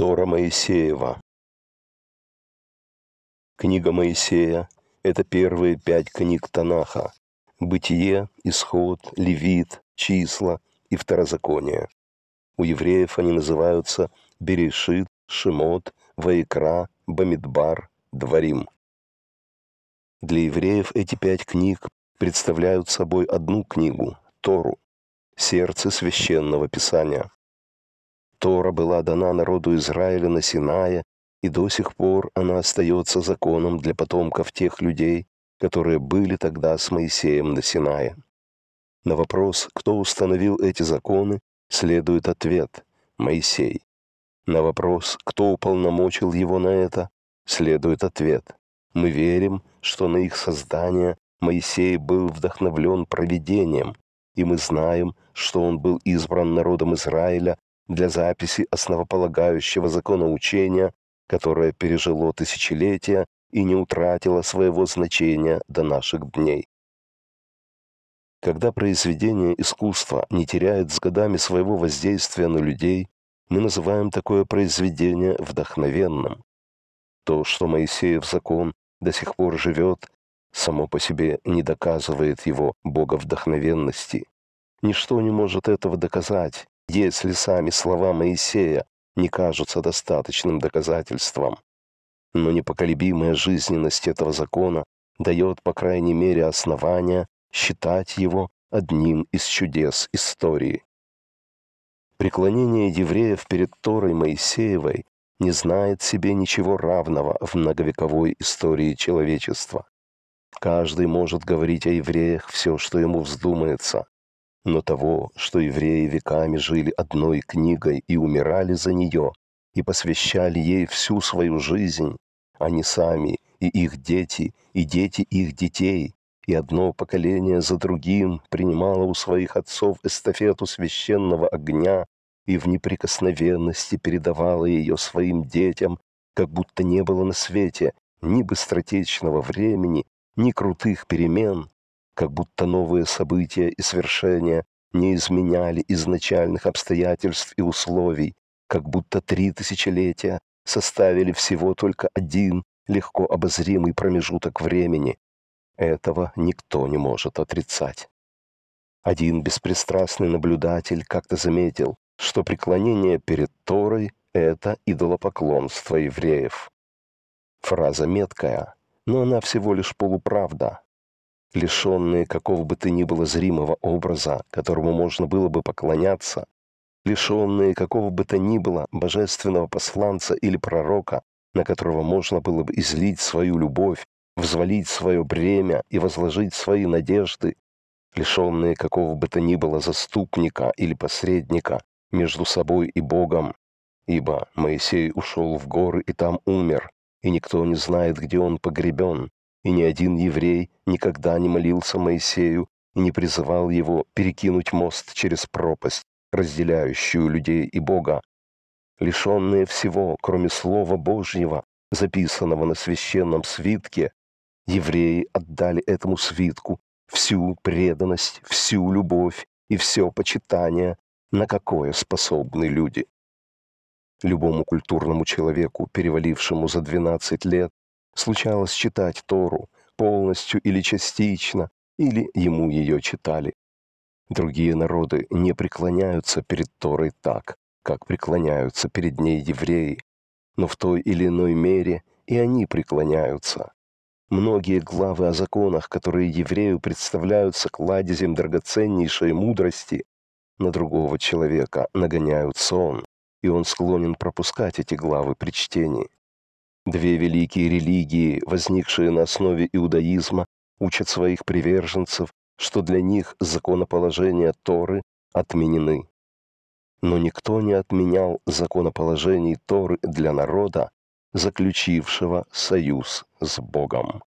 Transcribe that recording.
Тора Моисеева. Книга Моисея – это первые пять книг Танаха – Бытие, Исход, Левит, Числа и Второзаконие. У евреев они называются Берешит, Шимот, Ваикра, Бамидбар, Дворим. Для евреев эти пять книг представляют собой одну книгу – Тору, сердце священного писания. Тора была дана народу Израиля на Синае, и до сих пор она остается законом для потомков тех людей, которые были тогда с Моисеем на Синае. На вопрос, кто установил эти законы, следует ответ – Моисей. На вопрос, кто уполномочил его на это, следует ответ – мы верим, что на их создание Моисей был вдохновлен провидением, и мы знаем, что он был избран народом Израиля для записи основополагающего закона учения, которое пережило тысячелетия и не утратило своего значения до наших дней. Когда произведение искусства не теряет с годами своего воздействия на людей, мы называем такое произведение вдохновенным. То, что Моисеев закон до сих пор живет, само по себе не доказывает его боговдохновенности. Ничто не может этого доказать, если сами слова Моисея не кажутся достаточным доказательством. Но непоколебимая жизненность этого закона дает, по крайней мере, основания считать его одним из чудес истории. Преклонение евреев перед Торой Моисеевой не знает себе ничего равного в многовековой истории человечества. Каждый может говорить о евреях все, что ему вздумается, но того, что евреи веками жили одной книгой и умирали за нее, и посвящали ей всю свою жизнь, они сами и их дети, и дети их детей, и одно поколение за другим принимало у своих отцов эстафету священного огня и в неприкосновенности передавало ее своим детям, как будто не было на свете ни быстротечного времени, ни крутых перемен, как будто новые события и свершения не изменяли изначальных обстоятельств и условий, как будто три тысячелетия составили всего только один легко обозримый промежуток времени. Этого никто не может отрицать. Один беспристрастный наблюдатель как-то заметил, что преклонение перед Торой – это идолопоклонство евреев. Фраза меткая, но она всего лишь полуправда лишенные какого бы то ни было зримого образа, которому можно было бы поклоняться, лишенные какого бы то ни было божественного посланца или пророка, на которого можно было бы излить свою любовь, взвалить свое бремя и возложить свои надежды, лишенные какого бы то ни было заступника или посредника между собой и Богом, ибо Моисей ушел в горы и там умер, и никто не знает, где он погребен, и ни один еврей никогда не молился Моисею и не призывал его перекинуть мост через пропасть, разделяющую людей и Бога. Лишенные всего, кроме Слова Божьего, записанного на священном свитке, евреи отдали этому свитку всю преданность, всю любовь и все почитание, на какое способны люди. Любому культурному человеку, перевалившему за 12 лет, случалось читать Тору полностью или частично, или ему ее читали. Другие народы не преклоняются перед Торой так, как преклоняются перед ней евреи, но в той или иной мере и они преклоняются. Многие главы о законах, которые еврею представляются кладезем драгоценнейшей мудрости, на другого человека нагоняют сон, и он склонен пропускать эти главы при чтении. Две великие религии, возникшие на основе иудаизма, учат своих приверженцев, что для них законоположения Торы отменены. Но никто не отменял законоположений Торы для народа, заключившего союз с Богом.